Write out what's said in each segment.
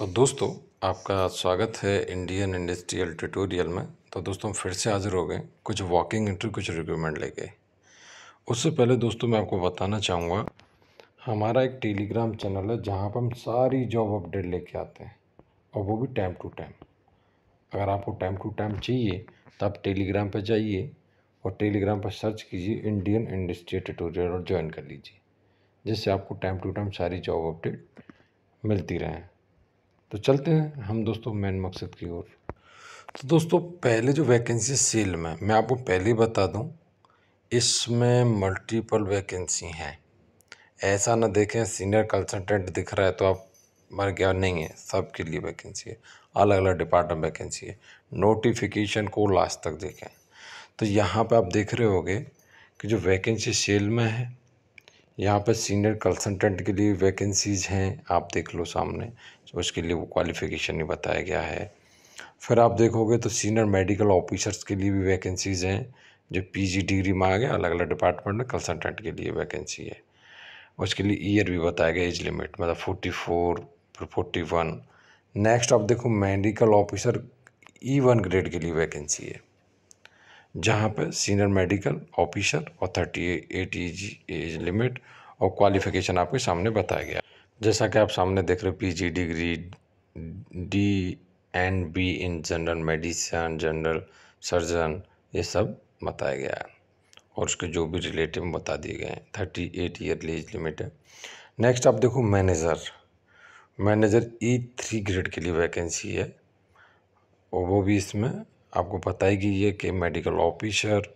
तो दोस्तों आपका स्वागत है इंडियन इंडस्ट्रियल ट्यूटोरियल में तो दोस्तों हम फिर से हाज़िर हो गए कुछ वॉकिंग इंटरव्यू कुछ रिक्वायरमेंट लेके उससे पहले दोस्तों मैं आपको बताना चाहूँगा हमारा एक टेलीग्राम चैनल है जहाँ पर हम सारी जॉब अपडेट लेके आते हैं और वो भी टाइम टू टाइम अगर आपको टाइम टू टाइम चाहिए तो आप टेलीग्राम पर जाइए और टेलीग्राम पर सर्च कीजिए इंडियन इंडस्ट्रियल ट्यूटोरियल और ज्वाइन कर लीजिए जिससे आपको टाइम टू टाइम सारी जॉब अपडेट मिलती रहें तो चलते हैं हम दोस्तों मेन मकसद की ओर तो दोस्तों पहले जो वैकेंसी सेल में मैं आपको पहले बता दूं इसमें मल्टीपल वैकेंसी हैं ऐसा ना देखें सीनियर कंसल्टेंट दिख रहा है तो आप मर गया नहीं है सब के लिए वैकेंसी है अलग अलग डिपार्टमेंट वैकेंसी है नोटिफिकेशन को लास्ट तक देखें तो यहाँ पे आप देख रहे होगे कि जो वैकेंसी सेल में है यहाँ पर सीनियर कंसल्टेंट के लिए वैकेंसीज़ हैं आप देख लो सामने उसके लिए वो क्वालिफ़िकेशन ही बताया गया है फिर आप देखोगे तो सीनियर मेडिकल ऑफिसर्स के लिए भी वैकेंसीज़ हैं जो पीजी डिग्री में आ गया अलग अलग डिपार्टमेंट में कंसल्टेंट के लिए वैकेंसी है उसके लिए ईयर भी बताया गया एज लिमिट मतलब फोर्टी फोर फिर फोर्टी वन नेक्स्ट आप देखो medical officer E one grade के लिए वैकेंसी है जहाँ पर सीनियर मेडिकल ऑफिसर और थर्टी एट एज लिमिट और क्वालिफिकेशन आपके सामने बताया गया जैसा कि आप सामने देख रहे हो P degree D and B in general medicine general surgeon ये सब बताया गया है और उसके जो भी रिलेटिव बता दिए गए हैं thirty eight yearly age limit है नेक्स्ट आप देखो manager manager E three grade के लिए वैकेंसी है और वो भी इसमें आपको बताई गई है कि मेडिकल ऑफिसर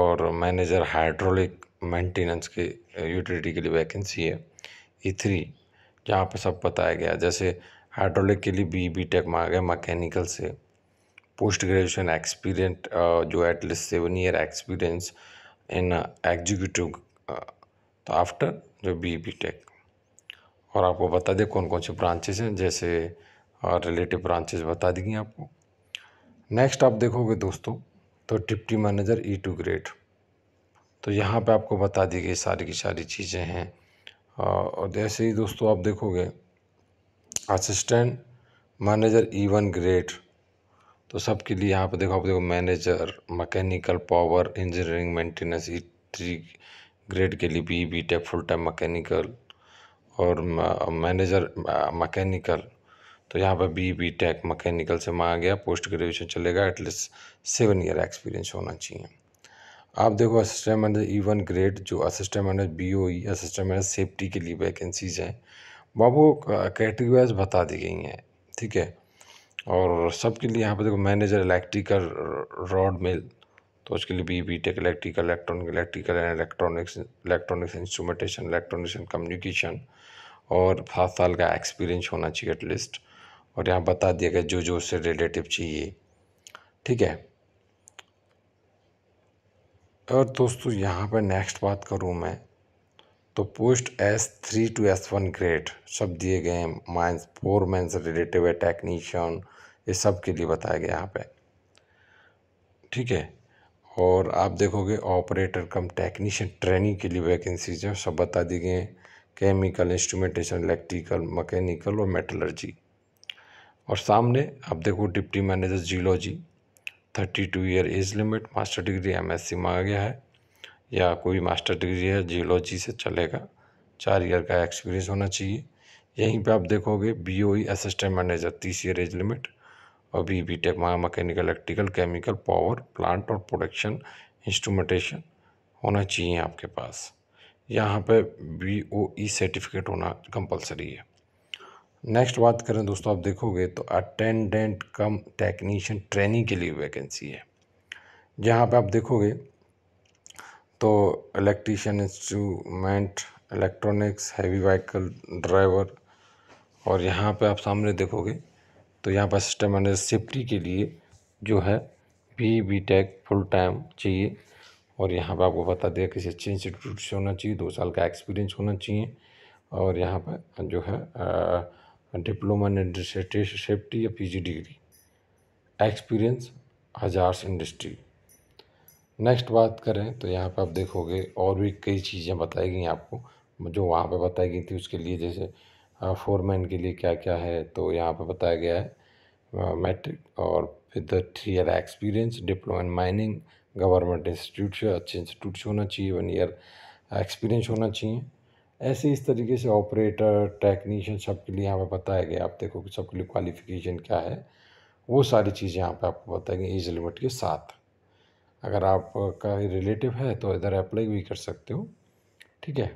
और मैनेजर हाइड्रोलिक मेंटेनेंस के यूटिलिटी के लिए वैकेंसी है ई e थ्री जहाँ पर सब बताया गया जैसे हाइड्रोलिक के लिए बी बी टेक मांगा गया मैकेनिकल से पोस्ट ग्रेजुएशन एक्सपीरियंट जो at least seven year experience in executive तो आफ्टर जो बी बी टेक और आपको बता दें कौन कौन से ब्रांचेज हैं जैसे रिलेटिव ब्रांचेज बता देंगे आपको नेक्स्ट आप देखोगे दोस्तों तो deputy manager E two grade तो यहाँ पे आपको बता दी गई सारी की सारी चीज़ें हैं और जैसे ही दोस्तों आप देखोगे असिस्टेंट मैनेजर इवन ग्रेड तो सबके लिए यहाँ पे देखो आप देखो manager mechanical power engineering maintenance E three grade के लिए B B tech full time mechanical और मैनेजर मकैनिकल तो यहाँ पर बी बी टेक मकैनिकल से मांगा गया पोस्ट ग्रेजुएशन चलेगा एटलीस्ट सेवन ईयर एक्सपीरियंस होना चाहिए आप देखो assistant manager E one grade जो assistant manager B O E assistant manager safety के लिए वैकेंसीज हैं वो आपको कैटेगरी वाइज बता दी गई हैं ठीक है और सबके लिए यहाँ पर देखो मैनेजर इलेक्ट्रिकल रॉड मिल तो उसके लिए B B tech electrical electronic electrical and electronics electronics instrumentation electronics and communication और सात साल का एक्सपीरियंस होना चाहिए एटलीस्ट और यहाँ बता दिया गया जो जो उससे रिलेटिव चाहिए ठीक है और दोस्तों यहाँ पर नेक्स्ट बात करूँ मैं तो post S three two S one grade सब दिए गए हैं माइंस फोर मैं रिलेटिव है टेक्नीशियन ये सब के लिए बताया गया यहाँ पे ठीक है और आप देखोगे ऑपरेटर कम टेक्नीशियन ट्रेनिंग के लिए वैकेंसीज हैं सब बता दिए गए हैं केमिकल इंस्ट्रूमेंटेशन इलेक्ट्रिकल मकैनिकल और मेटलर्जी और सामने आप देखो deputy manager geology thirty two year age limit master degree MSc मांगा गया है या कोई मास्टर डिग्री है जियोलॉजी से चलेगा चार ईयर का एक्सपीरियंस होना चाहिए यहीं पे आप देखोगे B O E assistant manager तीस ईयर एज लिमिट और बी बी टेक मांगा mechanical electrical chemical power plant और प्रोडक्शन इंस्ट्रूमेंटेशन होना चाहिए आपके पास यहाँ पर बी ओ ई सर्टिफिकेट होना कंपलसरी है नेक्स्ट बात करें दोस्तों आप देखोगे तो अटेंडेंट कम टेक्नीशियन ट्रेनिंग के लिए वैकेंसी है जहाँ पे आप देखोगे तो electrician instrument electronics heavy vehicle driver और यहाँ पे आप सामने देखोगे तो यहाँ पर सिस्टम एंड सेफ्टी के लिए जो है B B tech full time चाहिए और यहाँ पे आपको बता दिया किसी अच्छे इंस्टीट्यूट से होना चाहिए दो साल का एक्सपीरियंस होना चाहिए और यहाँ पर जो है आ, डिप्लोमा इन एडमिनिस्ट्रेटिव सेफ्टी या PG degree experience hazards industry next बात करें तो यहाँ पर आप देखोगे और भी कई चीज़ें बताई गई आपको जो वहाँ पर बताई गई थी उसके लिए जैसे फोरमैन के लिए क्या क्या है तो यहाँ पर बताया गया है मैट्रिक और फिर the three year experience diploma in mining government institute से अच्छे इंस्टीट्यूट से होना चाहिए वन ईयर एक्सपीरियंस होना चाहिए ऐसे इस तरीके से ऑपरेटर टेक्नीशियन सबके लिए यहाँ पर बताया गया आप देखो कि सबके लिए क्वालिफिकेशन क्या है वो सारी चीज़ें यहाँ पे आपको बताएंगे एज लिमिट के साथ अगर आपका रिलेटिव है तो इधर अप्लाई भी कर सकते हो ठीक है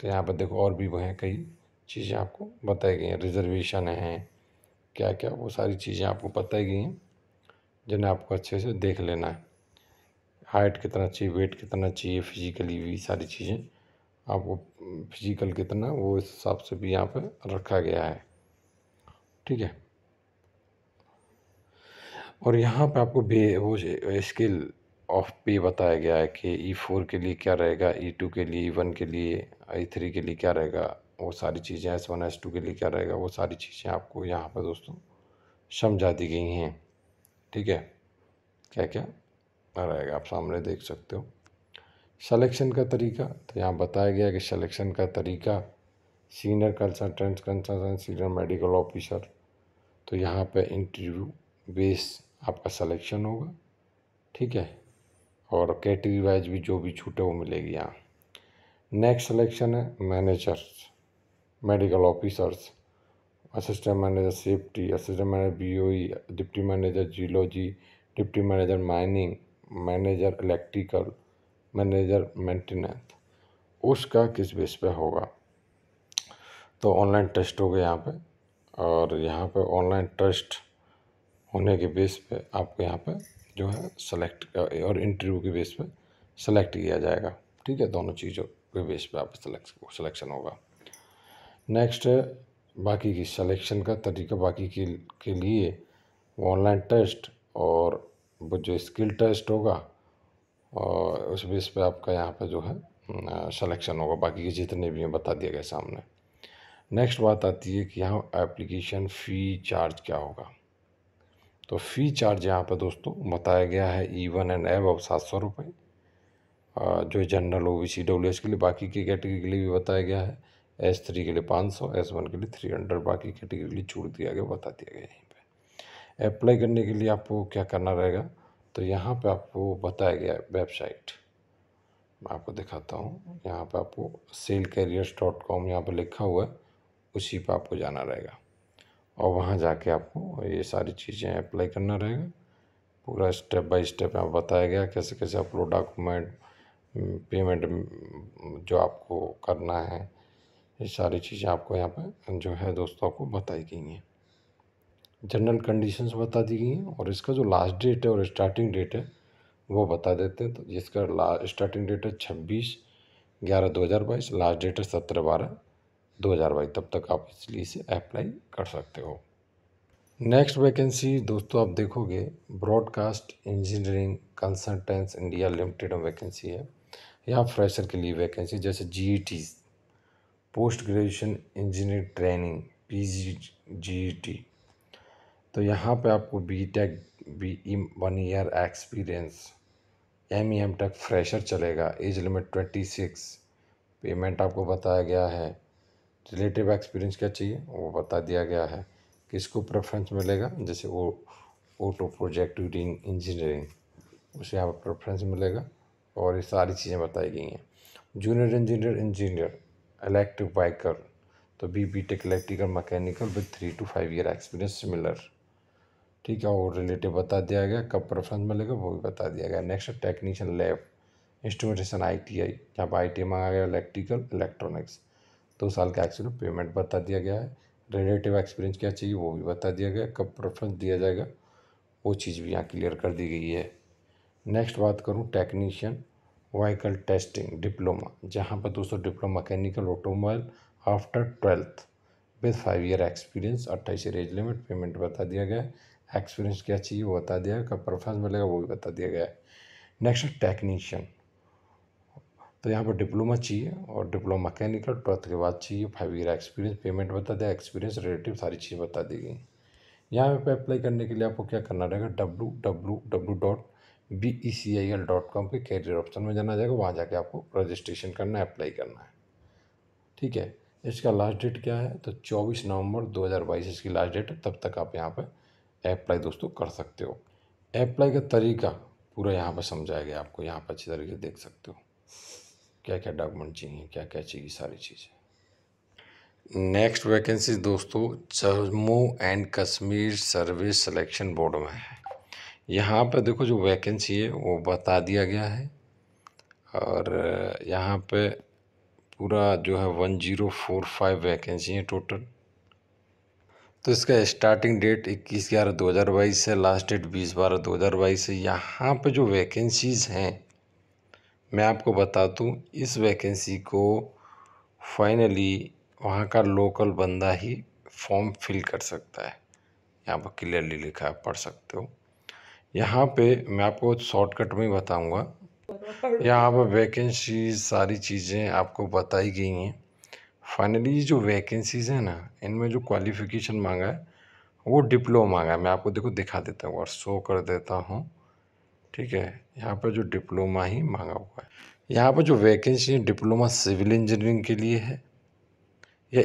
तो यहाँ पर देखो और भी वो हैं कई चीज़ें आपको बताई गई हैं रिजर्वेशन हैं क्या क्या वो सारी चीज़ें आपको बताई गई हैं जिन्हें आपको अच्छे से देख लेना है हाइट कितना चाहिए वेट कितना चाहिए फिजिकली भी सारी चीज़ें आपको फिजिकल कितना वो इस हिसाब से भी यहाँ पे रखा गया है ठीक है और यहाँ पे आपको बे वो स्केल ऑफ पे बताया गया है कि ई e फोर के लिए क्या रहेगा ई e टू के लिए ई e वन के लिए ई थ्री के लिए क्या रहेगा वो सारी चीज़ें एस वन एस टू के लिए क्या रहेगा वो सारी चीज़ें आपको यहाँ पर दोस्तों समझा दी गई हैं ठीक है क्या क्या रहेगा आप सामने देख सकते हो सलेक्शन का तरीका तो यहाँ बताया गया कि सलेक्शन का तरीका senior consultant consultant senior medical officer तो यहाँ पे इंटरव्यू बेस आपका सलेक्शन होगा ठीक है और कैटेगरी वाइज भी जो भी छूटे वो मिलेगी यहाँ नेक्स्ट सिलेक्शन है managers medical officers assistant manager safety assistant manager BOE deputy manager geology deputy manager mining manager electrical manager maintenance उसका किस बेस पे होगा तो ऑनलाइन टेस्ट हो गया यहाँ पे और यहाँ पे ऑनलाइन टेस्ट होने के बेस पे आपको यहाँ पे जो है सेलेक्ट और इंटरव्यू के बेस पे सेलेक्ट किया जाएगा ठीक है दोनों चीज़ों के बेस पे आप सिलेक्शन होगा नेक्स्ट बाकी की सिलेक्शन का तरीका बाकी के, के लिए ऑनलाइन टेस्ट और वो जो स्किल टेस्ट होगा और उस बेस पे आपका यहाँ पे जो है सिलेक्शन होगा बाकी के जितने भी हैं बता दिया गया सामने नेक्स्ट बात आती है कि यहाँ एप्लीकेशन फ़ी चार्ज क्या होगा तो फ़ी चार्ज यहाँ पर दोस्तों बताया गया है ईवन एंड एब अब सात सौ रुपये जो general O B C W S के लिए बाकी की कैटेगरी के लिए भी बताया गया है एस थ्री के लिए पाँच सौ एस वन के लिए थ्री हंड्रेड बाकी कैटेगरी के लिए छूट दिया गया बता दिया गया यहीं पर अप्लाई करने के लिए आपको क्या करना रहेगा तो यहाँ पे आपको बताया गया वेबसाइट मैं आपको दिखाता हूँ यहाँ पे आपको सेल कैरियर्स डॉट कॉम यहाँ पर लिखा हुआ है उसी पे आपको जाना रहेगा और वहाँ जाके आपको ये सारी चीज़ें अप्लाई करना रहेगा पूरा स्टेप बाय स्टेप यहाँ बताया गया कैसे कैसे अपलोड डॉक्यूमेंट पेमेंट जो आपको करना है ये सारी चीज़ें आपको यहाँ पर जो है दोस्तों को बताई गई हैं जनरल कंडीशंस बता दी गई हैं और इसका जो लास्ट डेट है और स्टार्टिंग डेट है वो बता देते हैं तो जिसका ला स्टार्टिंग डेट है छब्बीस ग्यारह दो हज़ार बाईस लास्ट डेट है सत्रह बारह दो हज़ार बाईस तब तक आप इसलिए इसे अप्लाई कर सकते हो नेक्स्ट वैकेंसी दोस्तों आप देखोगे broadcast engineering consultants India limited में वैकेंसी है या फ्रेशर के लिए वैकेंसी जैसे G post graduation engineer training P G G तो यहाँ पे आपको B tech B E one year experience M E M tech fresher चलेगा age limit twenty six payment आपको बताया गया है रिलेटिव एक्सपीरियंस क्या चाहिए वो बता दिया गया है किसको प्रेफरेंस मिलेगा जैसे वो ऑटो प्रोजेक्ट रीडिंग इंजीनियरिंग उसे यहाँ पर प्रेफरेंस मिलेगा और ये सारी चीज़ें बताई गई हैं junior engineer engineer electric biker तो B B tech electrical mechanical with three two five year experience similar ठीक है और रिलेटिव बता दिया गया कब प्रेफरेंस मिलेगा वो भी बता दिया गया next technician lab instrumentation I T I यहाँ पर आई टी मांगा गया इलेक्ट्रिकल इलेक्ट्रॉनिक्स दो साल का एक्सपीरियंस पेमेंट बता दिया गया है रिलेटिव एक्सपीरियंस क्या चाहिए वो भी बता दिया गया कब प्रेफरेंस दिया जाएगा वो चीज़ भी यहाँ क्लियर कर दी गई है नेक्स्ट बात करूँ टेक्नीशियन व्हीकल टेस्टिंग डिप्लोमा जहाँ पर दोस्तों diploma mechanical automobile after twelfth with five year experience अट्ठाईस एज लिमिट पेमेंट बता दिया गया एक्सपीरियंस क्या चाहिए वो बता दिया कब परफॉर्मेंस मिलेगा वो भी बता दिया गया है नेक्स्ट टेक्नीशियन तो यहाँ पर डिप्लोमा चाहिए और डिप्लोमा मैकेनिकल ट्वेल्थ के बाद चाहिए फाइव ईयर एक्सपीरियंस पेमेंट बता दिया एक्सपीरियंस रिलेटिव सारी चीज़ बता दी गई यहाँ पर अप्लाई करने के लिए आपको क्या करना रहेगा W W W dot B E C I L dot com के कैरियर ऑप्शन में जाना जाएगा वहाँ जाके आपको रजिस्ट्रेशन करना है अप्लाई करना है ठीक है इसका लास्ट डेट क्या है तो चौबीस नवंबर दो हज़ार बाईस इसकी लास्ट डेट है तब तक आप यहाँ पर अप्लाई दोस्तों कर सकते हो अप्लाई का तरीका पूरा यहाँ पर समझाया गया आपको यहाँ पर अच्छी तरीके से देख सकते हो क्या क्या डॉक्यूमेंट चाहिए क्या क्या चाहिए सारी चीज़ें नेक्स्ट वैकेंसी दोस्तों Jammu and Kashmir service selection board में है यहाँ पर देखो जो वैकेंसी है वो बता दिया गया है और यहाँ पे पूरा जो है one zero four five vacancy है टोटल तो इसका स्टार्टिंग डेट 21 ग्यारह 2022 है लास्ट डेट 20 बारह 2022 है यहाँ पर जो वैकेंसीज़ हैं मैं आपको बता दूँ इस वैकेंसी को फाइनली वहाँ का लोकल बंदा ही फॉर्म फिल कर सकता है यहाँ पर क्लियरली लिखा है पढ़ सकते हो यहाँ पे मैं आपको शॉर्टकट में ही बताऊँगा यहाँ पर वैकेंसी सारी चीज़ें आपको बताई गई हैं फाइनली जो वैकेंसीज़ हैं ना इनमें जो क्वालिफ़िकेशन मांगा है वो डिप्लोमा मांगा है मैं आपको देखो दिखा देता हूँ और शो कर देता हूँ ठीक है यहाँ पर जो डिप्लोमा ही मांगा हुआ है यहाँ पर जो वैकेंसी है डिप्लोमा सिविल इंजीनियरिंग के लिए है या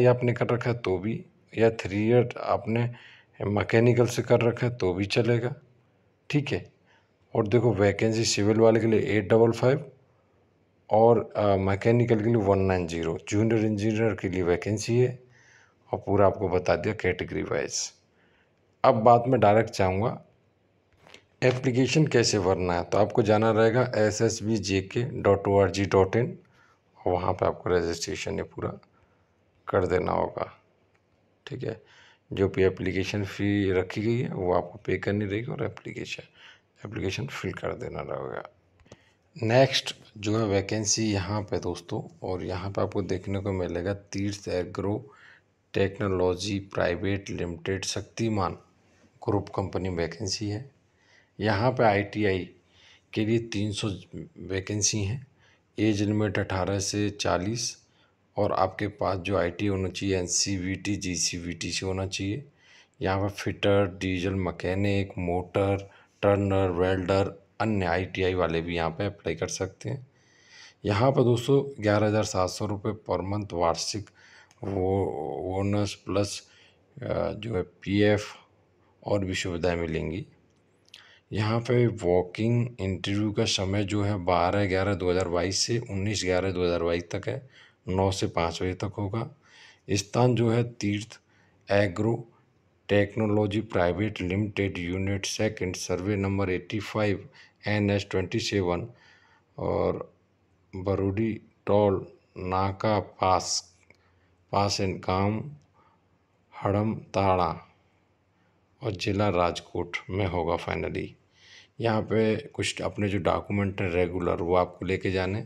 ई आपने कर रखा है तो भी या थ्री ईयर आपने मकैनिकल से कर रखा है तो भी चलेगा ठीक है और देखो वैकेंसी सिविल वाले के लिए एट डबल फाइव और मैकेनिकल के लिए one nine zero junior engineer के लिए वैकेंसी है और पूरा आपको बता दिया कैटेगरी वाइज अब बात में डायरेक्ट चाहूँगा एप्लीकेशन कैसे भरना है तो आपको जाना रहेगा S S B J K dot O R G dot in और वहाँ पर आपको रजिस्ट्रेशन ये पूरा कर देना होगा ठीक है जो भी एप्लीकेशन फ़ी रखी गई है वो आपको पे करनी रहेगी और एप्लीकेशन एप्लीकेशन फिल कर देना रहेगा नेक्स्ट जो है वैकेंसी यहाँ पे दोस्तों और यहाँ पे आपको देखने को मिलेगा Tirth agro technology private limited Shaktiman group company vacancy है यहाँ पे आईटीआई के लिए 300 वैकेंसी हैं एज लिमिट 18 से 40 और आपके पास जो टी होना चाहिए N C C V T G V T C होना चाहिए यहाँ पर fitter diesel mechanic motor turner welder अन्य आईटीआई वाले भी यहाँ पे अप्लाई कर सकते हैं यहाँ पर दोस्तों ग्यारह हज़ार सात सौ रुपये पर मंथ वार्षिक वो बोनस प्लस जो है पीएफ और भी सुविधाएँ मिलेंगी यहाँ पे वॉकिंग इंटरव्यू का समय जो है बारह ग्यारह दो हज़ार बाईस से उन्नीस ग्यारह दो हज़ार बाईस तक है नौ से पाँच बजे तक होगा स्थान जो है Tirth agro technology private limited unit second survey number eighty five N H twenty seven और बरूडी टोल नाका पास पास एंड काम ताड़ा और ज़िला राजकोट में होगा फाइनली यहाँ पे कुछ अपने जो डॉक्यूमेंट हैं रेगुलर वो आपको लेके जाने